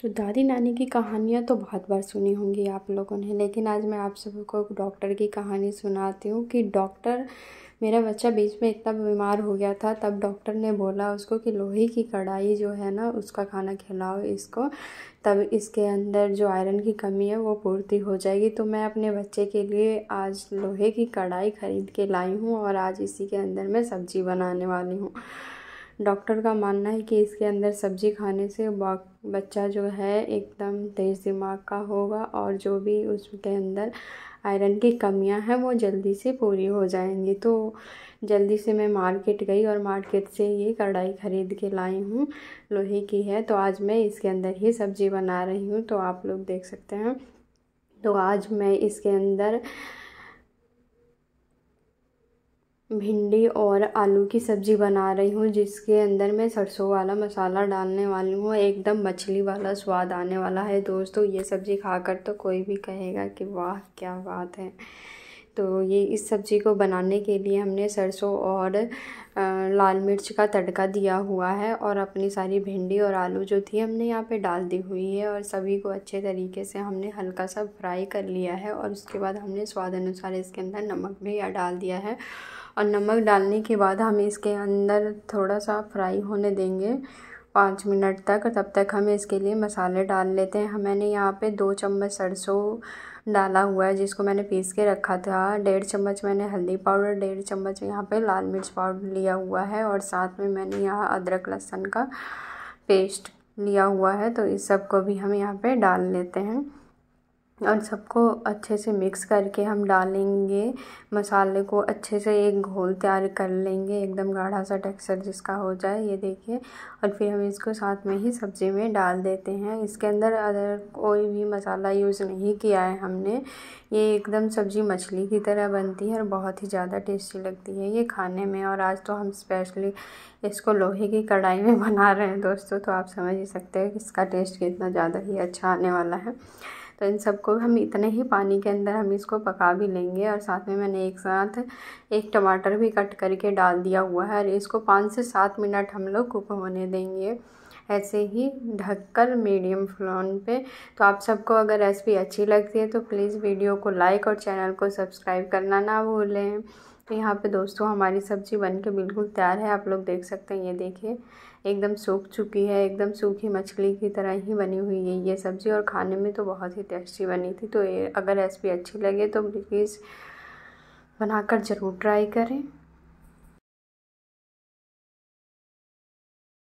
तो दादी नानी की कहानियाँ तो बहुत बार सुनी होंगी आप लोगों ने लेकिन आज मैं आप सबको एक डॉक्टर की कहानी सुनाती हूँ कि डॉक्टर मेरा बच्चा बीच में इतना बीमार हो गया था तब डॉक्टर ने बोला उसको कि लोहे की कढ़ाई जो है ना उसका खाना खिलाओ इसको तब इसके अंदर जो आयरन की कमी है वो पूर्ति हो जाएगी तो मैं अपने बच्चे के लिए आज लोहे की कढ़ाई ख़रीद के लाई हूँ और आज इसी के अंदर मैं सब्ज़ी बनाने वाली हूँ डॉक्टर का मानना है कि इसके अंदर सब्ज़ी खाने से बच्चा जो है एकदम तेज़ दिमाग का होगा और जो भी उसके अंदर आयरन की कमियां हैं वो जल्दी से पूरी हो जाएंगी तो जल्दी से मैं मार्केट गई और मार्केट से ये कढ़ाई ख़रीद के लाई हूँ लोहे की है तो आज मैं इसके अंदर ही सब्ज़ी बना रही हूँ तो आप लोग देख सकते हैं तो आज मैं इसके अंदर भिंडी और आलू की सब्ज़ी बना रही हूँ जिसके अंदर मैं सरसों वाला मसाला डालने वाली हूँ एकदम मछली वाला स्वाद आने वाला है दोस्तों ये सब्ज़ी खाकर तो कोई भी कहेगा कि वाह क्या बात है तो ये इस सब्ज़ी को बनाने के लिए हमने सरसों और लाल मिर्च का तड़का दिया हुआ है और अपनी सारी भिंडी और आलू जो थी हमने यहाँ पे डाल दी हुई है और सभी को अच्छे तरीके से हमने हल्का सा फ्राई कर लिया है और उसके बाद हमने स्वाद अनुसार इसके अंदर नमक भी डाल दिया है और नमक डालने के बाद हम इसके अंदर थोड़ा सा फ्राई होने देंगे पाँच मिनट तक तब तक हम इसके लिए मसाले डाल लेते हैं मैंने यहाँ पे दो चम्मच सरसों डाला हुआ है जिसको मैंने पीस के रखा था डेढ़ चम्मच मैंने हल्दी पाउडर डेढ़ चम्मच यहाँ पे लाल मिर्च पाउडर लिया हुआ है और साथ में मैंने यहाँ अदरक लहसुन का पेस्ट लिया हुआ है तो इस सब को भी हम यहाँ पे डाल लेते हैं और सबको अच्छे से मिक्स करके हम डालेंगे मसाले को अच्छे से एक घोल तैयार कर लेंगे एकदम गाढ़ा सा टेक्सचर जिसका हो जाए ये देखिए और फिर हम इसको साथ में ही सब्ज़ी में डाल देते हैं इसके अंदर अदर कोई भी मसाला यूज़ नहीं किया है हमने ये एकदम सब्ज़ी मछली की तरह बनती है और बहुत ही ज़्यादा टेस्टी लगती है ये खाने में और आज तो हम स्पेशली इसको लोहे की कढ़ाई में बना रहे हैं दोस्तों तो आप समझ ही सकते हैं कि इसका टेस्ट कितना ज़्यादा ही अच्छा आने वाला है तो इन सबको हम इतने ही पानी के अंदर हम इसको पका भी लेंगे और साथ में मैंने एक साथ एक टमाटर भी कट करके डाल दिया हुआ है और इसको पाँच से सात मिनट हम लोग कुक होने देंगे ऐसे ही ढककर मीडियम फ्लेम पे तो आप सबको अगर रेसिपी अच्छी लगती है तो प्लीज़ वीडियो को लाइक और चैनल को सब्सक्राइब करना ना भूलें तो यहाँ पे दोस्तों हमारी सब्ज़ी बन के बिल्कुल तैयार है आप लोग देख सकते हैं ये देखिए एकदम सूख चुकी है एकदम सूखी मछली की तरह ही बनी हुई है ये सब्ज़ी और खाने में तो बहुत ही टेस्टी बनी थी तो ये अगर रेसिपी अच्छी लगे तो प्लीज़ बनाकर ज़रूर ट्राई करें